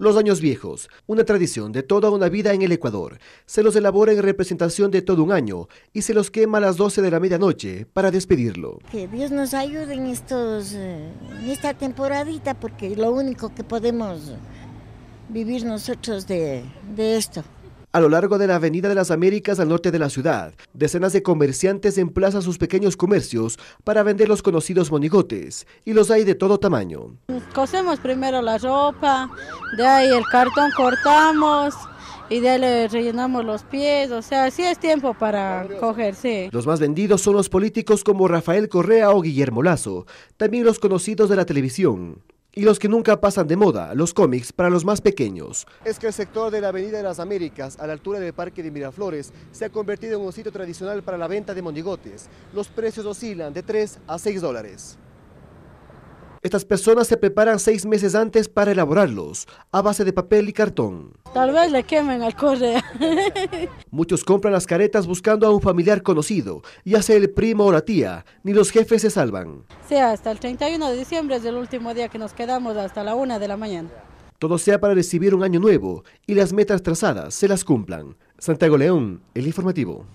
Los años viejos, una tradición de toda una vida en el Ecuador, se los elabora en representación de todo un año y se los quema a las 12 de la medianoche para despedirlo. Que Dios nos ayude en, eh, esta temporadita porque es lo único que podemos vivir nosotros de esto a lo largo de la Avenida de las Américas al norte de la ciudad. Decenas de comerciantes emplazan sus pequeños comercios para vender los conocidos monigotes y los hay de todo tamaño. Cosemos primero la ropa, de ahí el cartón cortamos, y de ahí le rellenamos los pies, o sea, sí es tiempo para coger, Los más vendidos son los políticos como Rafael Correa o Guillermo Lazo, también los conocidos de la televisión y los que nunca pasan de moda, los cómics para los más pequeños. Es que el sector de la Avenida de las Américas, a la altura del Parque de Miraflores, se ha convertido en un sitio tradicional para la venta de monigotes. Los precios oscilan de 3 a 6 dólares. Estas personas se preparan seis meses antes para elaborarlos, a base de papel y cartón. Tal vez le quemen al correo. Muchos compran las caretas buscando a un familiar conocido, ya sea el primo o la tía, ni los jefes se salvan. Sea hasta el 31 de diciembre es el último día que nos quedamos hasta la una de la mañana. Todo sea para recibir un año nuevo y las metas trazadas se las cumplan. Santiago León, el informativo.